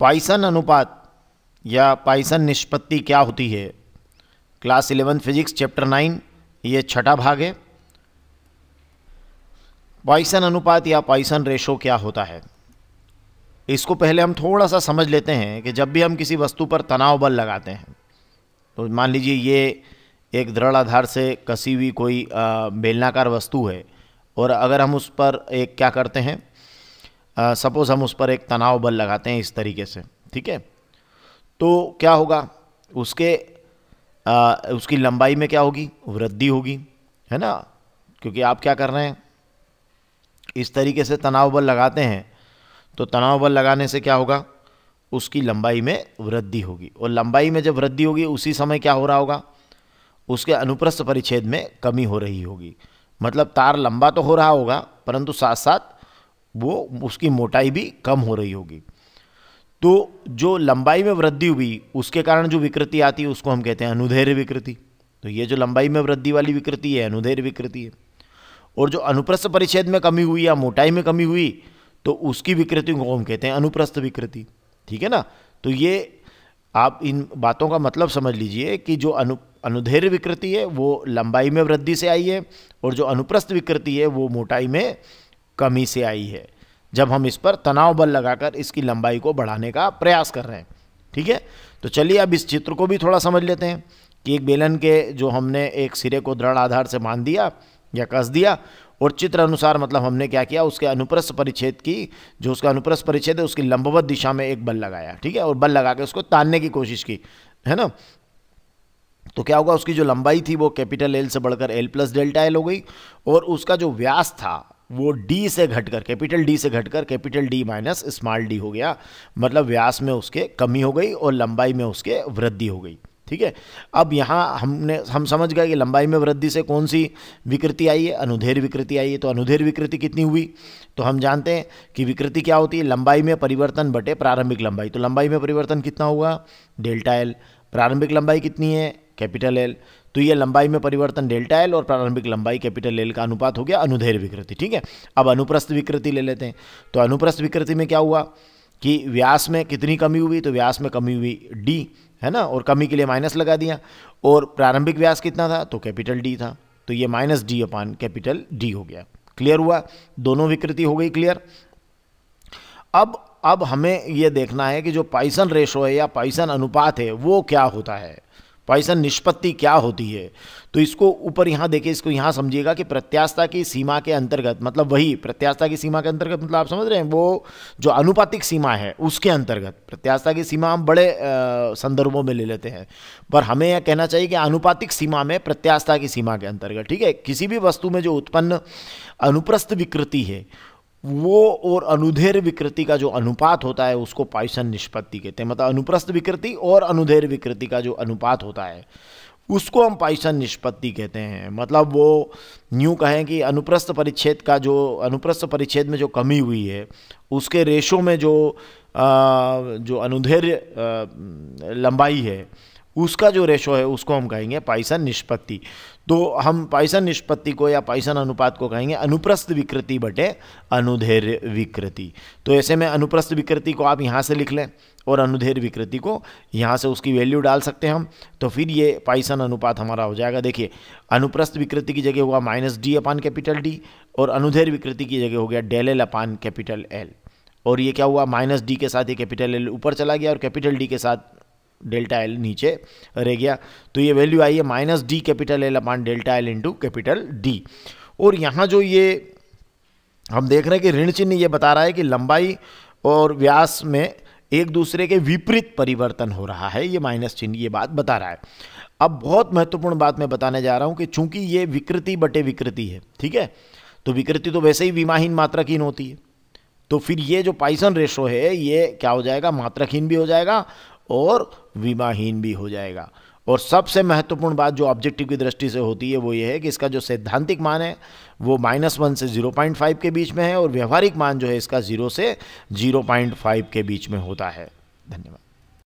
पाइसन अनुपात या पाइसन निष्पत्ति क्या होती है class eleven physics chapter nine ये छठा भाग है पॉइसन अनुपात या पॉइसन रेशो क्या होता है इसको पहले हम थोड़ा सा समझ लेते हैं कि जब भी हम किसी वस्तु पर तनाव बल लगाते हैं तो मान लीजिए ये एक दृढ़ आधार से कसी हुई कोई बेलनाकार वस्तु है और अगर हम उस पर एक क्या करते हैं सपोज़ हम उस पर एक तनाव बल लगाते हैं इस तरीके से ठीक है तो क्या होगा उसके आ, उसकी लंबाई में क्या होगी वृद्धि होगी है ना क्योंकि आप क्या कर रहे हैं इस तरीके से तनाव बल लगाते हैं तो तनाव बल लगाने से क्या होगा उसकी लंबाई में वृद्धि होगी और लंबाई में जब वृद्धि होगी उसी समय क्या हो रहा होगा उसके अनुप्रस्थ परिच्छेद में कमी हो रही होगी मतलब तार लंबा तो हो रहा होगा परंतु साथ साथ वो उसकी मोटाई भी कम हो रही होगी तो जो लंबाई में वृद्धि हुई उसके कारण जो विकृति आती है उसको हम कहते हैं अनुधैर्य विकृति तो ये जो लंबाई में वृद्धि वाली विकृति है अनुधैर्य विकृति है और जो अनुप्रस्थ परिच्छेद में कमी हुई या मोटाई में कमी हुई तो उसकी विकृति को हम कहते हैं अनुप्रस्थ विकृति ठीक है ना तो ये आप इन बातों का मतलब समझ लीजिए कि जो अनु अनुधैर्य विकृति है वो लंबाई में वृद्धि से आई है और जो अनुप्रस्थ विकृति है वो मोटाई में कमी से आई है जब हम इस पर तनाव बल लगाकर इसकी लंबाई को बढ़ाने का प्रयास कर रहे हैं ठीक है तो चलिए अब इस चित्र को भी थोड़ा समझ लेते हैं कि एक बेलन के जो हमने एक सिरे को दृढ़ आधार से बांध दिया या कस दिया और चित्र अनुसार मतलब हमने क्या किया उसके अनुप्रस्थ परिच्छेद की जो उसका अनुप्रस्थ परिच्छेद है उसकी लंबवत दिशा में एक बल लगाया ठीक है और बल लगा के उसको तानने की कोशिश की है ना तो क्या होगा उसकी जो लंबाई थी वो कैपिटल एल से बढ़कर एल प्लस डेल्टा एल हो गई और उसका जो व्यास था वो डी से घटकर कैपिटल डी से घटकर capital D minus small D हो गया मतलब व्यास में उसके कमी हो गई और लंबाई में उसके वृद्धि हो गई ठीक है अब यहाँ हमने हम समझ गए कि लंबाई में वृद्धि से कौन सी विकृति आई है अनुधेर विकृति आई है तो अनुधेर विकृति कितनी हुई तो हम जानते हैं कि विकृति क्या होती है लंबाई में परिवर्तन बटे प्रारंभिक लंबाई तो लंबाई में परिवर्तन कितना हुआ डेल्टा एल प्रारंभिक लंबाई कितनी है कैपिटल एल तो ये लंबाई में परिवर्तन डेल्टा एल और प्रारंभिक लंबाई कैपिटल एल का अनुपात हो गया अनुधेर विकृति ठीक है अब अनुप्रस्थ विकृति ले लेते हैं तो अनुप्रस्थ विकृति में क्या हुआ कि व्यास में कितनी कमी हुई तो व्यास में कमी हुई डी है ना और कमी के लिए माइनस लगा दिया और प्रारंभिक व्यास कितना था तो कैपिटल डी था तो ये minus D upon capital D हो गया क्लियर हुआ दोनों विकृति हो गई क्लियर अब अब हमें यह देखना है कि जो पाइसन रेशो है या पाइसन अनुपात है वो क्या होता है पॉइसन निष्पत्ति क्या होती है तो इसको ऊपर यहाँ देखिए इसको यहाँ समझिएगा कि प्रत्यास्था की सीमा के अंतर्गत मतलब वही प्रत्यास्था की सीमा के अंतर्गत मतलब आप समझ रहे हैं वो जो अनुपातिक सीमा है उसके अंतर्गत प्रत्यास्था की सीमा हम बड़े संदर्भों में ले लेते हैं पर हमें यह कहना चाहिए कि अनुपातिक सीमा में प्रत्यास्था की सीमा के अंतर्गत ठीक है किसी भी वस्तु में जो उत्पन्न अनुप्रस्थ विकृति है वो और अनुधेर विकृति का जो अनुपात होता है उसको पाइसन निष्पत्ति कहते हैं मतलब अनुप्रस्थ विकृति और अनुधेर विकृति का जो अनुपात होता है उसको हम पाइसन निष्पत्ति कहते हैं मतलब वो यूँ कहें कि अनुप्रस्थ परिच्छेद का जो अनुप्रस्थ परिच्छेद में जो कमी हुई है उसके रेशों में जो आ, जो अनुधेर लंबाई है उसका जो रेशो है उसको हम कहेंगे पाइसन निष्पत्ति तो हम पाइसन निष्पत्ति को या पाइसन अनुपात को कहेंगे अनुप्रस्थ विकृति बटे अनुधैर्य विकृति तो ऐसे में अनुप्रस्थ विकृति को आप यहाँ से लिख लें और अनुधैर्य विकृति को यहाँ से उसकी वैल्यू डाल सकते हैं हम तो फिर ये पाइसन अनुपात हमारा हो जाएगा देखिए अनुप्रस्थ विकृति की जगह हुआ minus D upon capital D और अनुधेर विकृति की जगह हो गया del L upon capital L और ये क्या हुआ माइनस डी के साथ ये कैपिटल एल ऊपर चला गया और कैपिटल डी के साथ डेल्टा एल नीचे रह गया तो ये वैल्यू आई है minus D capital L upon delta L into capital D और यहाँ जो ये हम देख रहे हैं कि ऋण चिन्ह ये बता रहा है कि लंबाई और व्यास में एक दूसरे के विपरीत परिवर्तन हो रहा है ये माइनस चिन्ह ये बात बता रहा है अब बहुत महत्वपूर्ण बात मैं बताने जा रहा हूँ कि चूंकि ये विकृति बटे विकृति है ठीक है तो विकृति तो वैसे ही विमाहीन मात्राकीन होती है तो फिर ये जो पाइसन रेशो है ये क्या हो जाएगा मात्राहीन भी हो जाएगा और विमाहीन भी हो जाएगा और सबसे महत्वपूर्ण बात जो ऑब्जेक्टिव की दृष्टि से होती है वो ये है कि इसका जो सैद्धांतिक मान है वो माइनस वन से ज़ीरो पॉइंट फाइव के बीच में है और व्यवहारिक मान जो है इसका ज़ीरो से ज़ीरो पॉइंट फाइव के बीच में होता है धन्यवाद